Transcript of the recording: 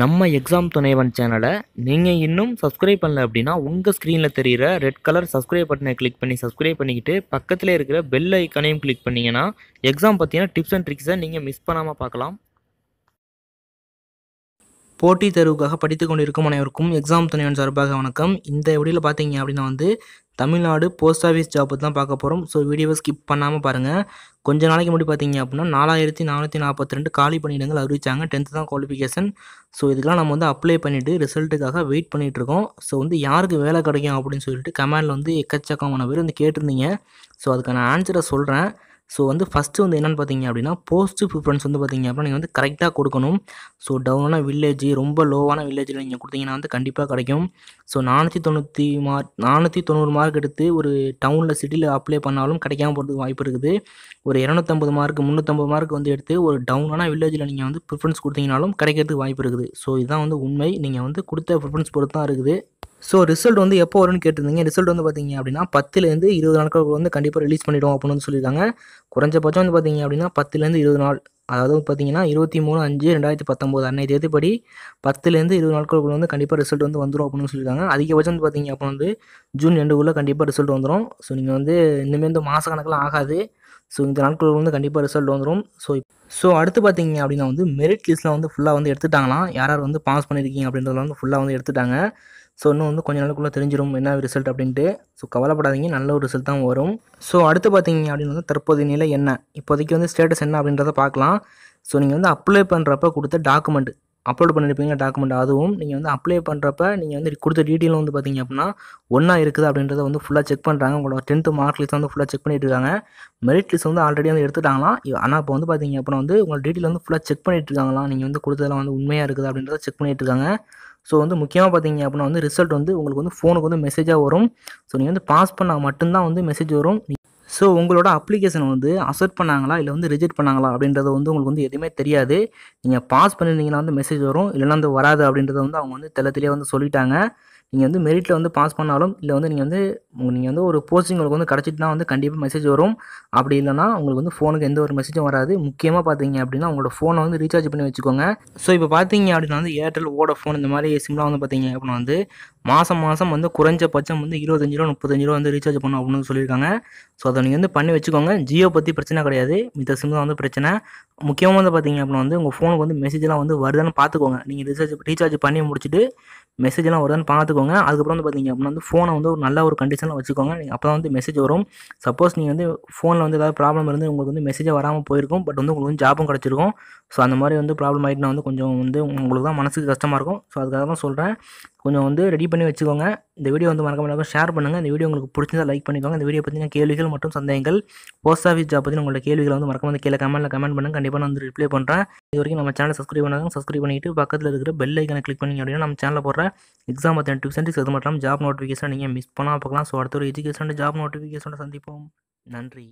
நம்ம எக்ஸாம் துணைவன் சேனலை நீங்கள் இன்னும் சப்ஸ்கிரைப் பண்ணல அப்படின்னா உங்கள் ஸ்க்ரீனில் தெரிகிற ரெட் கலர் சப்ஸ்கிரைப் பட்டனை கிளிக் பண்ணி சப்ஸ்கிரைப் பண்ணிக்கிட்டு பக்கத்தில் இருக்கிற பெல் ஐக்கனையும் கிளிக் பண்ணிங்கன்னா எக்ஸாம் பார்த்தீங்கன்னா டிப்ஸ் அண்ட் ட்ரிக்ஸை நீங்கள் மிஸ் பண்ணாமல் பார்க்கலாம் போட்டித் தேர்வுக்காக படித்து கொண்டிருக்கும் அனைவருக்கும் எக்ஸாம் துணைவன் சார்பாக வணக்கம் இந்த எப்படியில் பார்த்தீங்க அப்படின்னா வந்து தமிழ்நாடு போஸ்ட் ஆஃபீஸ் ஜாப் தான் பார்க்க போகிறோம் ஸோ வீடியோவை ஸ்கிப் பண்ணாமல் பாருங்கள் கொஞ்ச நாளைக்கு முன்னாடி பார்த்தீங்க அப்படின்னா நாலாயிரத்தி நானூற்றி நாற்பத்தி ரெண்டு காலி பணியிடங்கள் அறிவிச்சாங்க டென்த்து தான் குவாலிஃபிகேஷன் ஸோ இதுக்கெல்லாம் நம்ம வந்து அப்ளை பண்ணிவிட்டு ரிசல்ட்டுக்காக வெயிட் பண்ணிகிட்ருக்கோம் ஸோ வந்து யாருக்கு வேலை கிடைக்கும் அப்படின்னு சொல்லிட்டு கமெண்டில் வந்து எக்கச்சக்கமான பேர் வந்து கேட்டிருந்தீங்க ஸோ அதுக்கான ஆன்சரை சொல்கிறேன் ஸோ வந்து ஃபஸ்ட்டு வந்து என்னென்னு பார்த்தீங்க அப்படின்னா போஸ்ட் ப்ரிஃபரன்ஸ் வந்து பார்த்தீங்க அப்படின்னா நீங்கள் வந்து கரெக்டாக கொடுக்கணும் ஸோ டவுனான வில்லேஜ் ரொம்ப லோவான வில்லேஜில் நீங்கள் கொடுத்தீங்கன்னா வந்து கண்டிப்பாக கிடைக்கும் ஸோ நானூற்றி தொண்ணூற்றி மார்க் நானூற்றி தொண்ணூறு மார்க் எடுத்து ஒரு டவுனில் சிட்டியில் அப்ளை பண்ணாலும் கிடைக்காம போகிறதுக்கு வாய்ப்பு இருக்குது ஒரு இரநூத்தம்பது மார்க் முந்நூற்றம்பது மார்க் வந்து எடுத்து ஒரு டவுனான வில்லேஜில் நீங்கள் வந்து ப்ரிஃபரன்ஸ் கொடுத்தீங்கனாலும் கிடைக்கிறதுக்கு வாய்ப்பு இருக்குது ஸோ இதுதான் வந்து உண்மை நீங்கள் வந்து கொடுத்த ப்ரிஃபரன்ஸ் பொறுத்து தான் இருக்குது ஸோ ரிசல்ட் வந்து எப்போ வரும்னு கேட்டிருந்தீங்க ரிசல்ட் வந்து பார்த்தீங்க அப்படின்னா பத்துலேருந்து இருபது நாட்களுக்கு வந்து கண்டிப்பாக ரிலீஸ் பண்ணிவிடும் அப்படின்னு வந்து சொல்லியிருக்காங்க குறைஞ்சபட்சம் வந்து பார்த்தீங்க அப்படின்னா பத்துலேருந்து இருபது நாள் அதாவது பார்த்தீங்கன்னா இருபத்தி மூணு அஞ்சு ரெண்டாயிரத்தி பத்தொம்போது அன்னை தேதிப்படி பத்துலேருந்து இருபது நாட்களுக்குள்ள வந்து கண்டிப்பாக ரிசல்ட் வந்து வந்துடும் அப்படின்னு சொல்லியிருக்காங்க அதிகபட்சம் வந்து பார்த்தீங்க அப்போ வந்து ஜூன் ரெண்டுக்குள்ளே கண்டிப்பாக ரிசல்ட் வந்துடும் ஸோ நீங்கள் வந்து இனிமேல் வந்து கணக்கில் ஆகாது ஸோ இந்த நாட்களுக்கு வந்து கண்டிப்பாக ரிசல்ட் வந்துடும் ஸோ ஸோ அடுத்து பார்த்தீங்க அப்படின்னா வந்து மெரிட் லிஸ்ட்டில் வந்து ஃபுல்லாக வந்து எடுத்துட்டாங்களாம் யார் யார் வந்து பாஸ் பண்ணியிருக்கீங்க அப்படின்றதுல வந்து ஃபுல்லாக வந்து எடுத்துட்டாங்க ஸோ இன்னும் வந்து கொஞ்சம் நாளுக்குள்ளே தெரிஞ்சிடும் என்ன ரிசல்ட் அப்படின்ட்டு ஸோ கவலைப்படாதீங்க நல்ல ஒரு ரிசல்ட் தான் வரும் ஸோ அடுத்து பார்த்தீங்க வந்து தற்போதைய நிலை என்ன இப்போதைக்கு வந்து ஸ்டேட்டஸ் என்ன அப்படின்றத பார்க்கலாம் ஸோ நீங்கள் வந்து அப்ளை பண்ணுறப்ப கொடுத்த டாக்குமெண்ட் அப்லோட் பண்ணியிருப்பீங்க டாக்குமெண்ட் அதுவும் நீங்கள் வந்து அப்ளை பண்ணுறப்ப நீங்கள் வந்து கொடுத்த டீட்டெயில் வந்து பார்த்தீங்க அப்படின்னா ஒன்றா இருக்குது அப்படின்றத வந்து ஃபுல்லாக செக் பண்ணுறாங்க உங்களோட டென்த்து மார்க் லிஸ்ட் வந்து ஃபுல்லாக செக் பண்ணிட்டு இருக்காங்க மெரிட் லிஸ்ட் வந்து ஆல்ரெடி வந்து எடுத்துட்டாங்களாம் ஆனால் இப்போ வந்து பார்த்தீங்க அப்படின்னா வந்து உங்களோட டீட்டெயில் வந்து ஃபுல்லாக செக் பண்ணிட்டு இருக்காங்களா நீங்கள் வந்து கொடுத்ததெல்லாம் வந்து உண்மையாக இருக்குது அப்படின்றத செக் பண்ணிட்டு இருக்காங்க ஸோ வந்து முக்கியமாக பார்த்தீங்க அப்படின்னா வந்து ரிசல்ட் வந்து உங்களுக்கு வந்து ஃபோனுக்கு வந்து மெசேஜாக வரும் ஸோ நீங்கள் வந்து பாஸ் பண்ணால் மட்டும்தான் வந்து மெசேஜ் வரும் ஸோ உங்களோட அப்ளிகேஷன் வந்து அசெப்ட் பண்ணாங்களா இல்லை வந்து ரிஜெக்ட் பண்ணாங்களா அப்படின்றத வந்து உங்களுக்கு வந்து எதுவுமே தெரியாது நீங்கள் பாஸ் பண்ணியிருந்தீங்கன்னா வந்து மெசேஜ் வரும் இல்லைன்னா வந்து வராது அப்படின்றத வந்து அவங்க வந்து தெல தெளிவாக வந்து சொல்லிட்டாங்க நீங்கள் வந்து மெரிட்டில் வந்து பாஸ் பண்ணாலும் இல்லை வந்து நீங்கள் வந்து நீங்கள் வந்து ஒரு போஸ்டிங் உங்களுக்கு வந்து கிடச்சிட்டுனா வந்து கண்டிப்பாக மெசேஜ் வரும் அப்படி இல்லைனா உங்களுக்கு வந்து ஃபோனுக்கு எந்த ஒரு மெசேஜும் வராது முக்கியமாக பார்த்தீங்க அப்படின்னா உங்களோட ஃபோனை வந்து ரீசார்ஜ் பண்ணி வச்சுக்கோங்க ஸோ இப்போ பார்த்தீங்க அப்படின்னா வந்து ஏர்டெல் ஓட ஃபோன் இந்த மாதிரி சிம்லாம் வந்து பார்த்தீங்க அப்படின்னா வந்து மாதம் மாதம் வந்து குறைஞ்சபட்சம் வந்து இருபத்தஞ்சு ரூபா முப்பத்தஞ்சு ரூபா வந்து ரீசார்ஜ் பண்ணும் அப்படின்னு சொல்லியிருக்காங்க ஸோ அதை நீங்கள் வந்து பண்ணி வச்சுக்கோங்க ஜியோ பற்றி பிரச்சனை கிடையாது மித்த சிம் தான் வந்து பிரச்சனை முக்கியமாக வந்து பார்த்தீங்க அப்படின்னா வந்து உங்கள் ஃபோனுக்கு வந்து மெசேஜ்லாம் வந்து வருதான்னு பார்த்துக்கோங்க நீங்கள் ரீசார்ஜ் ரீசார்ஜ் பண்ணி முடிச்சுட்டு மெசேஜ்லாம் வருதான்னு பார்த்துக்கோங்க அதுக்கப்புறம் வந்து பார்த்தீங்க அப்படின்னா வந்து ஃபோனை வந்து ஒரு நல்ல ஒரு கண்டிஷனில் வச்சுக்கோங்க நீங்கள் அப்போ தான் வந்து மெசேஜ் வரும் சப்போஸ் நீங்கள் வந்து ஃபோனில் வந்து ஏதாவது ப்ராப்ளம் இருந்து உங்களுக்கு வந்து மெசேஜே வராமல் போயிருக்கும் பட் வந்து உங்களுக்கு வந்து ஜாபும் கிடச்சிருக்கும் ஸோ அந்த மாதிரி வந்து ப்ராப்ளம் ஆகிட்டுனா வந்து கொஞ்சம் வந்து உங்களுக்கு தான் மனசுக்கு கஷ்டமாக இருக்கும் ஸோ அதுக்காக தான் சொல்கிறேன் கொஞ்சம் வந்து ரெடி பண்ணி வச்சுக்கோங்க இந்த வீடியோ வந்து மறக்க மறக்காம ஷேர் பண்ணுங்கள் இந்த வீடியோ உங்களுக்கு பிடிச்சதா லைக் பண்ணிக்கோங்க இந்த வீடியோ பற்றின கேள்விகள் மற்றும் சந்தேகங்கள் போஸ்ட் ஆஃபீஸ் ஜாப் பற்றி உங்களோட கேள்விகள் வந்து மறக்காம வந்து கீழே கமெண்ட்டில் கமெண்ட் பண்ணுங்கள் கண்டிப்பாக நான் வந்து ரிப்ளை பண்ணுறேன் இது வரைக்கும் நம்ம சேனல் சஸ்கிரைப் பண்ணாங்க சஸ்கிரைப் பண்ணிவிட்டு பக்கத்தில் இருக்கிற பெல் ஐக்கனை கிளிக் பண்ணி அப்படின்னா நம்ம சேனலில் போகிற எக்ஸாம் பற்றின டிப்ஸ் அண்ட் அது மட்டும் ஜாப் நோட்டிஃபிகேஷன் நீங்கள் மிஸ் பண்ணால் பார்க்கலாம் ஸோ அடுத்த ஒரு எஜுகேஷன் ஜாப் நோட்டிஃபிகேஷனை சந்திப்போம் நன்றி